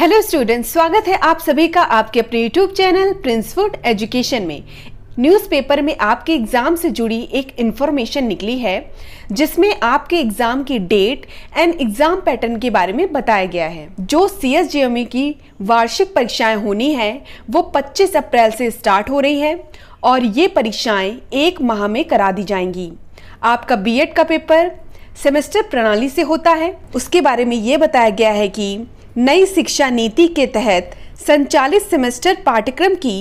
hello students स्वागत है आप सभी का आपके अपने YouTube channel prince food education में न्यूज़पेपर में आपके एग्ज़ाम से जुड़ी एक इन्फॉर्मेशन निकली है जिसमें आपके एग्ज़ाम की डेट एंड एग्ज़ाम पैटर्न के बारे में बताया गया है जो सी एस e की वार्षिक परीक्षाएं होनी है वो 25 अप्रैल से स्टार्ट हो रही है और ये परीक्षाएं एक माह में करा दी जाएंगी आपका बी का पेपर सेमेस्टर प्रणाली से होता है उसके बारे में ये बताया गया है कि नई शिक्षा नीति के तहत संचालित सेमेस्टर पाठ्यक्रम की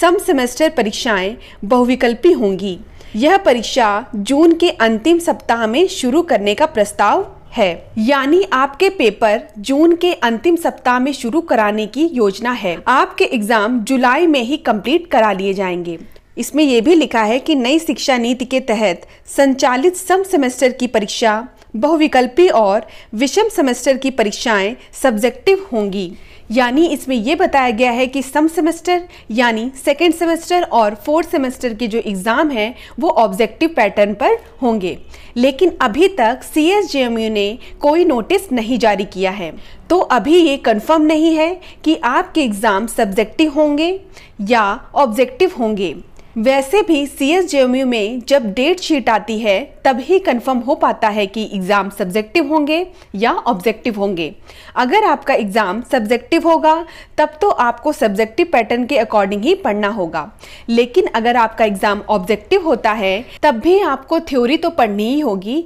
सम सेमेस्टर परीक्षाएं बहुविकल्पी होंगी यह परीक्षा जून के अंतिम सप्ताह में शुरू करने का प्रस्ताव है यानी आपके पेपर जून के अंतिम सप्ताह में शुरू कराने की योजना है आपके एग्जाम जुलाई में ही कंप्लीट करा लिए जाएंगे इसमें यह भी लिखा है कि नई शिक्षा नीति के तहत संचालित सम सेमेस्टर की परीक्षा बहुविकल्पी और विषम सेमेस्टर की परीक्षाएं सब्जेक्टिव होंगी यानी इसमें यह बताया गया है कि सम सेमेस्टर यानी सेकेंड सेमेस्टर और फोर्थ सेमेस्टर के जो एग्ज़ाम हैं वो ऑब्जेक्टिव पैटर्न पर होंगे लेकिन अभी तक सी एस ने कोई नोटिस नहीं जारी किया है तो अभी ये कंफर्म नहीं है कि आपके एग्ज़ाम सब्जेक्टिव होंगे या ऑब्जेक्टिव होंगे वैसे भी सी एस में जब डेट शीट आती है तब ही कंफर्म हो पाता है कि एग्ज़ाम सब्जेक्टिव होंगे या ऑब्जेक्टिव होंगे अगर आपका एग्ज़ाम सब्जेक्टिव होगा तब तो आपको सब्जेक्टिव पैटर्न के अकॉर्डिंग ही पढ़ना होगा लेकिन अगर आपका एग्ज़ाम ऑब्जेक्टिव होता है तब भी आपको थ्योरी तो पढ़नी ही होगी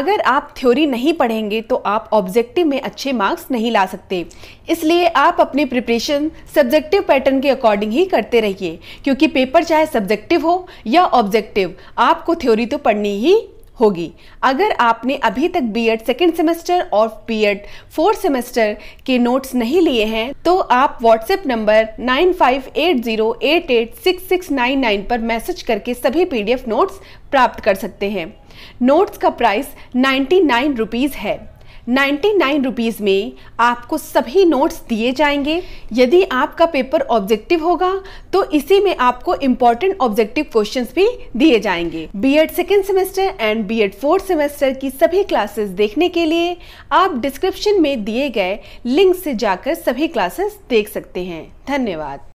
अगर आप थ्योरी नहीं पढ़ेंगे तो आप ऑब्जेक्टिव में अच्छे मार्क्स नहीं ला सकते इसलिए आप अपनी प्रिपरेशन सब्जेक्टिव पैटर्न के अकॉर्डिंग ही करते रहिए क्योंकि पेपर चाहे सब्जेक्ट सब्जेक्टिव हो या ऑब्जेक्टिव आपको थ्योरी तो पढ़नी ही होगी अगर आपने अभी तक बी एड सेकेंड सेमेस्टर और बी एड फोर्थ सेमेस्टर के नोट्स नहीं लिए हैं तो आप व्हाट्सएप नंबर 9580886699 पर मैसेज करके सभी पीडीएफ नोट्स प्राप्त कर सकते हैं नोट्स का प्राइस नाइन्टी नाइन रुपीज़ है नाइन रुपीज़ में आपको सभी नोट्स दिए जाएंगे यदि आपका पेपर ऑब्जेक्टिव होगा तो इसी में आपको इम्पॉर्टेंट ऑब्जेक्टिव क्वेश्चन भी दिए जाएंगे B Ed second semester and B Ed fourth semester की सभी क्लासेस देखने के लिए आप डिस्क्रिप्शन में दिए गए लिंक से जाकर सभी क्लासेस देख सकते हैं धन्यवाद